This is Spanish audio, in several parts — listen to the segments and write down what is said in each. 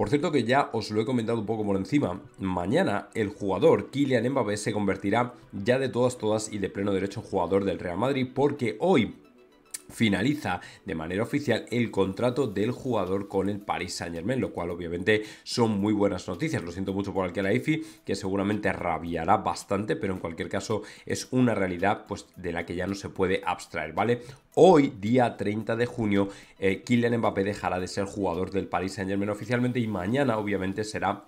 Por cierto que ya os lo he comentado un poco por encima, mañana el jugador Kylian Mbappé se convertirá ya de todas todas y de pleno derecho en jugador del Real Madrid porque hoy finaliza de manera oficial el contrato del jugador con el Paris Saint Germain, lo cual obviamente son muy buenas noticias. Lo siento mucho por Khelaifi, que seguramente rabiará bastante, pero en cualquier caso es una realidad pues, de la que ya no se puede abstraer, ¿vale? Hoy, día 30 de junio, eh, Kylian Mbappé dejará de ser jugador del Paris Saint Germain oficialmente y mañana obviamente será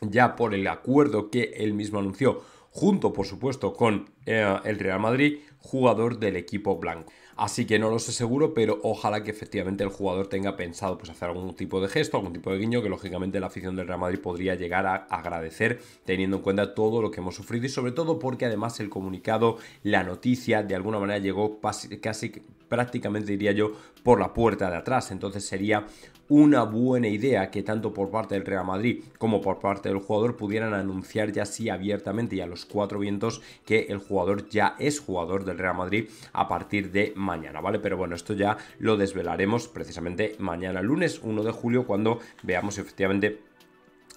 ya por el acuerdo que él mismo anunció, junto por supuesto con eh, el Real Madrid, jugador del equipo blanco. Así que no lo sé seguro, pero ojalá que efectivamente el jugador tenga pensado pues, hacer algún tipo de gesto, algún tipo de guiño que lógicamente la afición del Real Madrid podría llegar a agradecer teniendo en cuenta todo lo que hemos sufrido y sobre todo porque además el comunicado, la noticia de alguna manera llegó casi prácticamente diría yo por la puerta de atrás. Entonces sería una buena idea que tanto por parte del Real Madrid como por parte del jugador pudieran anunciar ya así abiertamente y a los cuatro vientos que el jugador ya es jugador del Real Madrid a partir de mañana, ¿vale? Pero bueno, esto ya lo desvelaremos precisamente mañana lunes 1 de julio cuando veamos efectivamente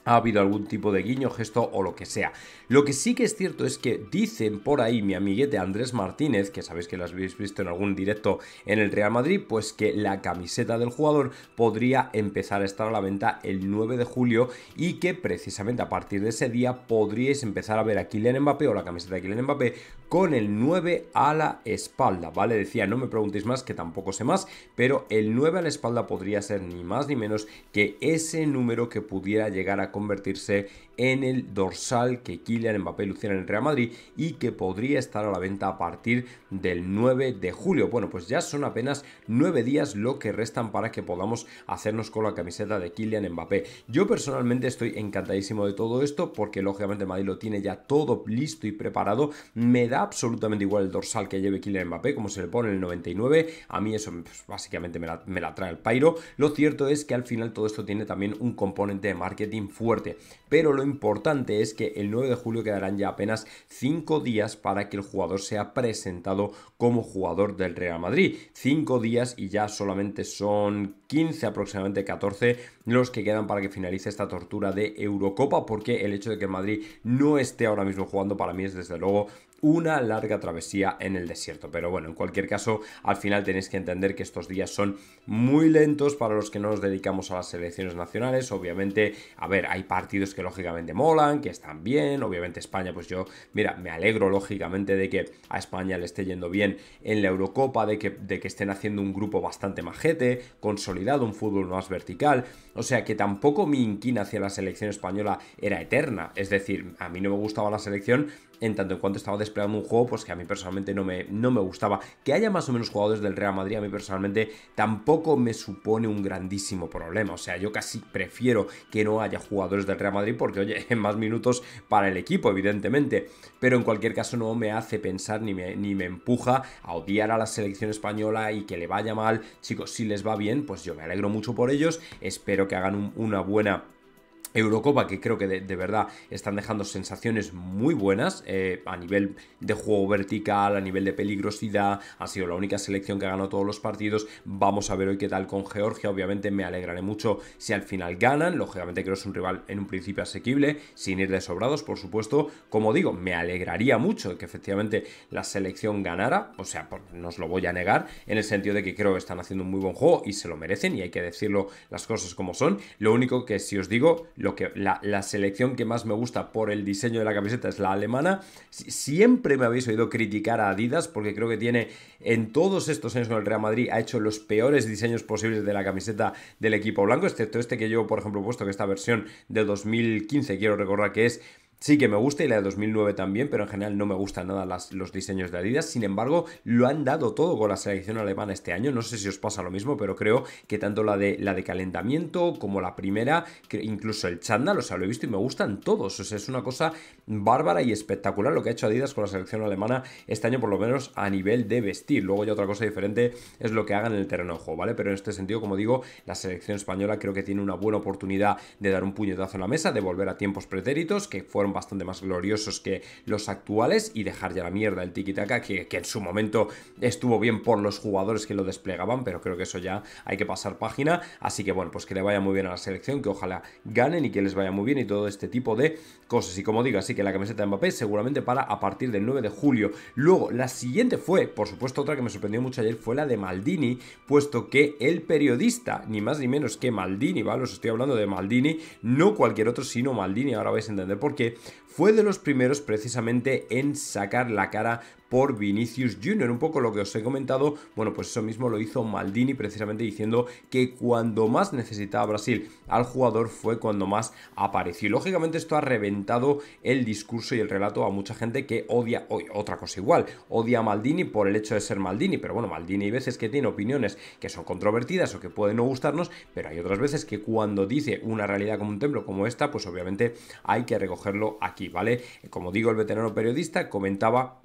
ha habido algún tipo de guiño, gesto o lo que sea. Lo que sí que es cierto es que dicen por ahí mi amiguete Andrés Martínez, que sabéis que lo habéis visto en algún directo en el Real Madrid, pues que la camiseta del jugador podría empezar a estar a la venta el 9 de julio y que precisamente a partir de ese día podríais empezar a ver a Kylian Mbappé o la camiseta de Kylian Mbappé con el 9 a la espalda, ¿vale? Decía, no me preguntéis más que tampoco sé más, pero el 9 a la espalda podría ser ni más ni menos que ese número que pudiera llegar a convertirse en el dorsal que Kylian Mbappé luciera en el Real Madrid y que podría estar a la venta a partir del 9 de julio. Bueno, pues ya son apenas 9 días lo que restan para que podamos hacernos con la camiseta de Kylian Mbappé. Yo personalmente estoy encantadísimo de todo esto porque lógicamente Madrid lo tiene ya todo listo y preparado. Me da absolutamente igual el dorsal que lleve Kylian Mbappé, como se le pone en el 99. A mí eso pues, básicamente me la, me la trae el Pairo. Lo cierto es que al final todo esto tiene también un componente de marketing fuerte, pero lo importante es que el 9 de julio quedarán ya apenas 5 días para que el jugador sea presentado como jugador del Real Madrid. 5 días y ya solamente son 15, aproximadamente 14 los que quedan para que finalice esta tortura de Eurocopa, porque el hecho de que Madrid no esté ahora mismo jugando para mí es desde luego una larga travesía en el desierto. Pero bueno, en cualquier caso, al final tenéis que entender que estos días son muy lentos para los que no nos dedicamos a las selecciones nacionales. Obviamente, a ver, hay partidos que lógicamente molan, que están bien. Obviamente España, pues yo, mira, me alegro lógicamente de que a España le esté yendo bien en la Eurocopa, de que, de que estén haciendo un grupo bastante majete, consolidado, un fútbol más vertical. O sea que tampoco mi inquina hacia la selección española era eterna. Es decir, a mí no me gustaba la selección en tanto en cuanto estaba desplegando un juego, pues que a mí personalmente no me, no me gustaba. Que haya más o menos jugadores del Real Madrid, a mí personalmente tampoco me supone un grandísimo problema. O sea, yo casi prefiero que no haya jugadores del Real Madrid porque, oye, más minutos para el equipo, evidentemente. Pero en cualquier caso no me hace pensar ni me, ni me empuja a odiar a la selección española y que le vaya mal. Chicos, si les va bien, pues yo me alegro mucho por ellos. Espero que hagan una buena Eurocopa, que creo que de, verdad están dejando sensaciones muy buenas eh, a nivel de juego vertical, a nivel de peligrosidad. Ha sido la única selección que ha ganado todos los partidos. Vamos a ver hoy qué tal con Georgia. Obviamente me alegraré mucho si al final ganan. Lógicamente creo que es un rival en un principio asequible, sin ir de sobrados, por supuesto. Como digo, me alegraría mucho que efectivamente la selección ganara. O sea, no os lo voy a negar, en el sentido de que creo que están haciendo un muy buen juego y se lo merecen y hay que decirlo las cosas como son. Lo único que si os digo, que, la, la, selección que más me gusta por el diseño de la camiseta es la alemana. Siempre me habéis oído criticar a Adidas porque creo que tiene en todos estos años con el Real Madrid ha hecho los peores diseños posibles de la camiseta del equipo blanco, excepto este que yo, por ejemplo, he puesto que esta versión de 2015, quiero recordar que es sí que me gusta y la de 2009 también, pero en general no me gustan nada los diseños de Adidas. Sin embargo, lo han dado todo con la selección alemana este año. No sé si os pasa lo mismo, pero creo que tanto la de, la de calentamiento como la primera, incluso el chándal, o sea, lo he visto y me gustan todos. O sea, es una cosa bárbara y espectacular lo que ha hecho Adidas con la selección alemana este año, por lo menos a nivel de vestir. Luego ya otra cosa diferente es lo que hagan en el terreno ¿vale? Pero en este sentido, como digo, la selección española creo que tiene una buena oportunidad de dar un puñetazo en la mesa, de volver a tiempos pretéritos, que fueron bastante más gloriosos que los actuales y dejar ya la mierda el tiki-taka que, que en su momento estuvo bien por los jugadores que lo desplegaban, pero creo que eso ya hay que pasar página, así que bueno, pues que le vaya muy bien a la selección, que ojalá ganen y que les vaya muy bien y todo este tipo de cosas. Y como digo, así que la camiseta de Mbappé seguramente para a partir del 9 de julio. Luego, la siguiente fue, por supuesto, otra que me sorprendió mucho ayer fue la de Maldini, puesto que el periodista, ni más ni menos que Maldini, ¿vale? Os estoy hablando de Maldini, no cualquier otro, sino Maldini, ahora vais a entender por qué, fue de los primeros precisamente en sacar la cara por Vinicius Jr. Un poco lo que os he comentado, bueno, pues eso mismo lo hizo Maldini precisamente diciendo que cuando más necesitaba Brasil al jugador fue cuando más apareció. lógicamente esto ha reventado el discurso y el relato a mucha gente que odia, hoy otra cosa igual, odia a Maldini por el hecho de ser Maldini, pero bueno, Maldini hay veces que tiene opiniones que son controvertidas o que pueden no gustarnos, pero hay otras veces que cuando dice una realidad como un templo como esta, pues obviamente hay que recogerlo aquí, ¿vale? Como digo, el veterano periodista comentaba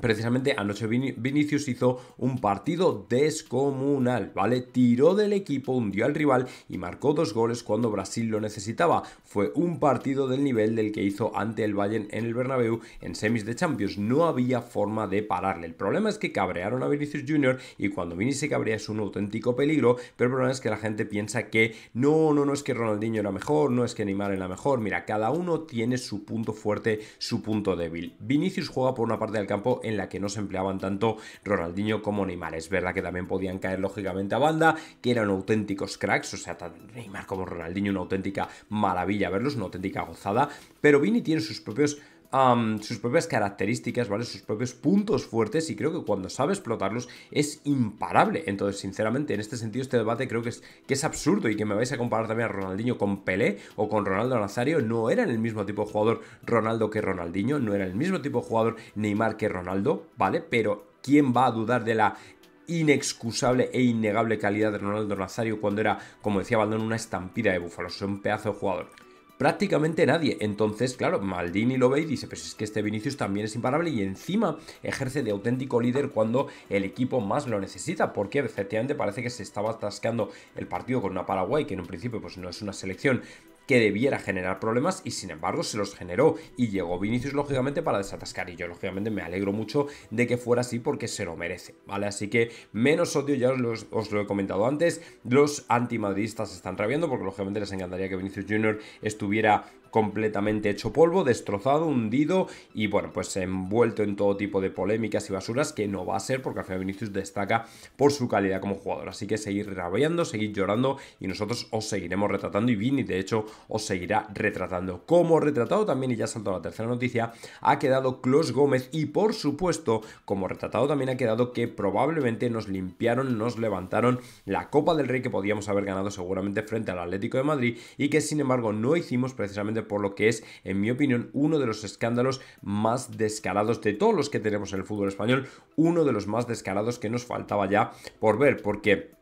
Precisamente anoche Vinicius hizo un partido descomunal, ¿vale? Tiró del equipo, hundió al rival y marcó dos goles cuando Brasil lo necesitaba. Fue un partido del nivel del que hizo ante el Bayern en el Bernabéu en semis de Champions. No había forma de pararle. El problema es que cabrearon a Vinicius Jr. y cuando Vinicius se cabrea es un auténtico peligro, pero el problema es que la gente piensa que no, no, no es que Ronaldinho era mejor, no es que Neymar era mejor. Mira, cada uno tiene su punto fuerte, su punto débil. Vinicius juega por una parte del campo en la que no se empleaban tanto Ronaldinho como Neymar. Es verdad que también podían caer lógicamente a banda, que eran auténticos cracks, o sea, tanto Neymar como Ronaldinho, una auténtica maravilla verlos, una auténtica gozada, pero Vini tiene sus propios sus propias características, ¿vale? Sus propios puntos fuertes y creo que cuando sabe explotarlos es imparable. Entonces, sinceramente, en este sentido, este debate creo que es, que es absurdo y que me vais a comparar también a Ronaldinho con Pelé o con Ronaldo Nazario. No eran el mismo tipo de jugador Ronaldo que Ronaldinho, no era el mismo tipo de jugador Neymar que Ronaldo, ¿vale? Pero... ¿Quién va a dudar de la inexcusable e innegable calidad de Ronaldo Nazario cuando era, como decía Baldón, una estampida de búfalos. Un pedazo de jugador prácticamente nadie. Entonces, claro, Maldini lo ve y dice, pues es que este Vinicius también es imparable y encima ejerce de auténtico líder cuando el equipo más lo necesita, porque efectivamente parece que se estaba atascando el partido con una Paraguay, que en un principio pues no es una selección que debiera generar problemas y sin embargo se los generó y llegó Vinicius lógicamente para desatascar y yo lógicamente me alegro mucho de que fuera así porque se lo merece, ¿vale? Así que menos odio, ya os, lo he comentado antes, los antimadridistas están rabiando porque lógicamente les encantaría que Vinicius Jr. estuviera completamente hecho polvo, destrozado, hundido y bueno, pues envuelto en todo tipo de polémicas y basuras que no va a ser porque al final Vinicius destaca por su calidad como jugador. Así que seguir rabiando, seguir llorando y nosotros os seguiremos retratando y Vini de hecho os seguirá retratando. Como retratado también, y ya saltó la tercera noticia, ha quedado Claus Gómez y por supuesto, como retratado también ha quedado que probablemente nos limpiaron, nos levantaron la Copa del Rey que podíamos haber ganado seguramente frente al Atlético de Madrid y que sin embargo no hicimos precisamente por lo que es, en mi opinión, uno de los escándalos más descarados de todos los que tenemos en el fútbol español, uno de los más descarados que nos faltaba ya por ver, porque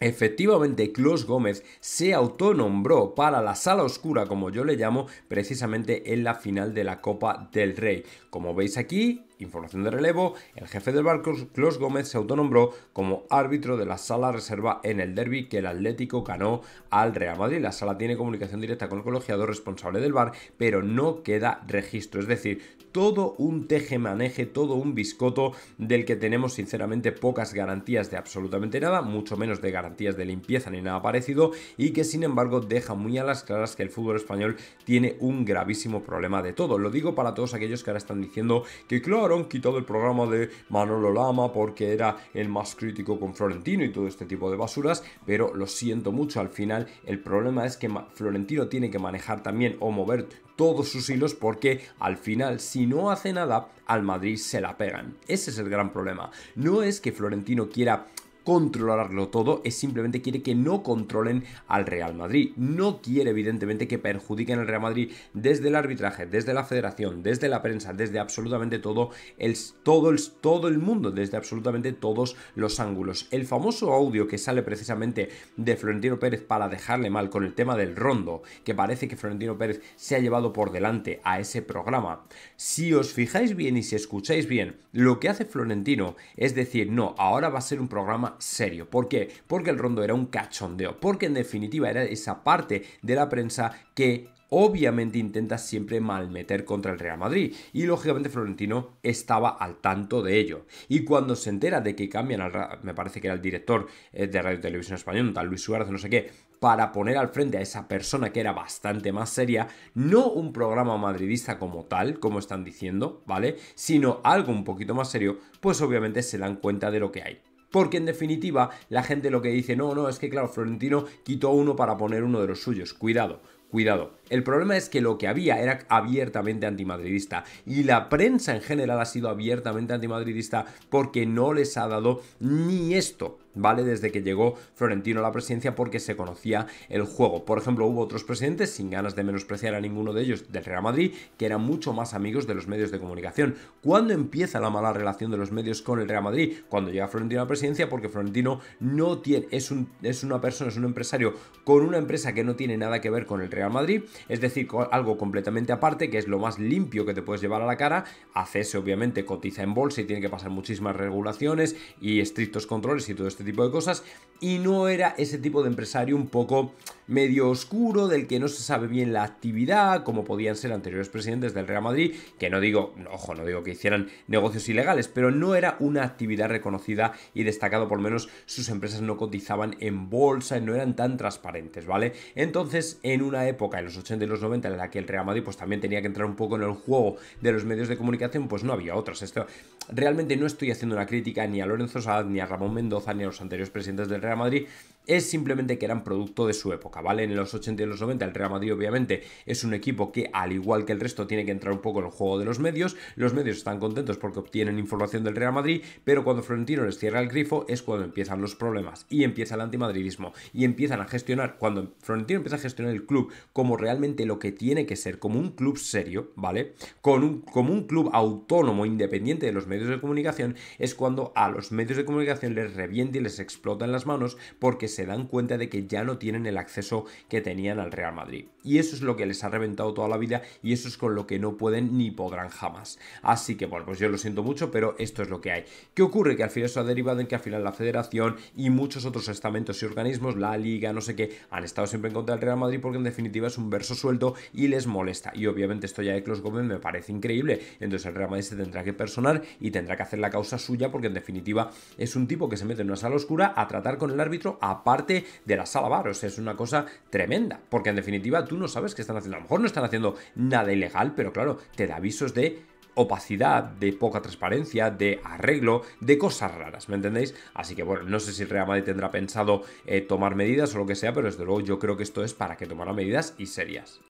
Efectivamente, Claus Gómez se autonombró para la sala oscura, como yo le llamo, precisamente en la final de la Copa del Rey. Como veis aquí, Información de relevo, el jefe del barco, Clos Gómez, se autonombró como árbitro de la sala reserva en el derby que el Atlético ganó al Real Madrid. La sala tiene comunicación directa con el colegiado responsable del bar, pero no queda registro. Es decir, todo un teje-maneje, todo un biscoto del que tenemos sinceramente pocas garantías de absolutamente nada, mucho menos de garantías de limpieza ni nada parecido, y que sin embargo deja muy a las claras que el fútbol español tiene un gravísimo problema de todo. Lo digo para todos aquellos que ahora están diciendo que, claro, Quitado quitó el programa de Manolo Lama porque era el más crítico con Florentino y todo este tipo de basuras, pero lo siento mucho, al final el problema es que Florentino tiene que manejar también o mover todos sus hilos porque al final si no hace nada al Madrid se la pegan. Ese es el gran problema. No es que Florentino quiera controlarlo todo, es simplemente quiere que no controlen al Real Madrid. No quiere evidentemente que perjudiquen al Real Madrid desde el arbitraje, desde la federación, desde la prensa, desde absolutamente todo el, todo el, todo el mundo, desde absolutamente todos los ángulos. El famoso audio que sale precisamente de Florentino Pérez para dejarle mal con el tema del rondo, que parece que Florentino Pérez se ha llevado por delante a ese programa. Si os fijáis bien y si escucháis bien, lo que hace Florentino es decir, no, ahora va a ser un programa serio. ¿Por qué? Porque el rondo era un cachondeo, porque en definitiva era esa parte de la prensa que obviamente intenta siempre malmeter contra el Real Madrid y lógicamente Florentino estaba al tanto de ello y cuando se entera de que cambian al me parece que era el director eh, de Radio Televisión Española tal Luis Suárez no sé qué para poner al frente a esa persona que era bastante más seria, no un programa madridista como tal, como están diciendo, ¿vale? Sino algo un poquito más serio, pues obviamente se dan cuenta de lo que hay. Porque en definitiva la gente lo que dice, no, no, es que claro, Florentino quitó uno para poner uno de los suyos. Cuidado, Cuidado, el problema es que lo que había era abiertamente antimadridista y la prensa en general ha sido abiertamente antimadridista porque no les ha dado ni esto, ¿vale? Desde que llegó Florentino a la presidencia porque se conocía el juego. Por ejemplo, hubo otros presidentes, sin ganas de menospreciar a ninguno de ellos, del Real Madrid, que eran mucho más amigos de los medios de comunicación. ¿Cuándo empieza la mala relación de los medios con el Real Madrid? Cuando llega Florentino a la presidencia porque Florentino no tiene, es, es una persona, es un empresario con una empresa que no tiene nada que ver con el Real Real Madrid, es decir, algo completamente aparte, que es lo más limpio que te puedes llevar a la cara. ACS obviamente cotiza en bolsa y tiene que pasar muchísimas regulaciones y estrictos controles y todo este tipo de cosas, y no era ese tipo de empresario un poco medio oscuro, del que no se sabe bien la actividad, como podían ser anteriores presidentes del Real Madrid, que no digo, ojo, no digo que hicieran negocios ilegales, pero no era una actividad reconocida y destacado, por lo menos sus empresas no cotizaban en bolsa, y no eran tan transparentes, ¿vale? Entonces, en una época, en los 80 y los 90, en la que el Real Madrid pues también tenía que entrar un poco en el juego de los medios de comunicación, pues no había otras. Esto realmente no estoy haciendo una crítica ni a Lorenzo Saad, ni a Ramón Mendoza, ni a los anteriores presidentes del Real Madrid, es simplemente que eran producto de su época, ¿vale? En los 80 y los 90 el Real Madrid obviamente es un equipo que al igual que el resto tiene que entrar un poco en el juego de los medios, los medios están contentos porque obtienen información del Real Madrid, pero cuando Florentino les cierra el grifo es cuando empiezan los problemas y empieza el antimadridismo y empiezan a gestionar, cuando Florentino empieza a gestionar el club como realmente lo que tiene que ser, como un club serio, ¿vale? Con un, como un club autónomo, independiente de los medios de comunicación, es cuando a los medios de comunicación les revienta y les explota en las manos porque se se dan cuenta de que ya no tienen el acceso que tenían al Real Madrid. Y eso es lo que les ha reventado toda la vida y eso es con lo que no pueden ni podrán jamás. Así que bueno, pues yo lo siento mucho, pero esto es lo que hay. ¿Qué ocurre? Que al final eso ha derivado en que al final la federación y muchos otros estamentos y organismos, la liga, no sé qué, han estado siempre en contra del Real Madrid porque en definitiva es un verso suelto y les molesta. Y obviamente esto ya de Clos Gómez me parece increíble. Entonces el Real Madrid se tendrá que personar y tendrá que hacer la causa suya porque en definitiva es un tipo que se mete en una sala oscura a tratar con el árbitro a parte de la sala O sea, es una cosa tremenda, porque en definitiva tú no sabes qué están haciendo. A lo mejor no están haciendo nada ilegal, pero claro, te da avisos de opacidad, de poca transparencia, de arreglo, de cosas raras, ¿me entendéis? Así que bueno, no sé si el Real Madrid tendrá pensado eh, tomar medidas o lo que sea, pero desde luego yo creo que esto es para que tomara medidas y serias.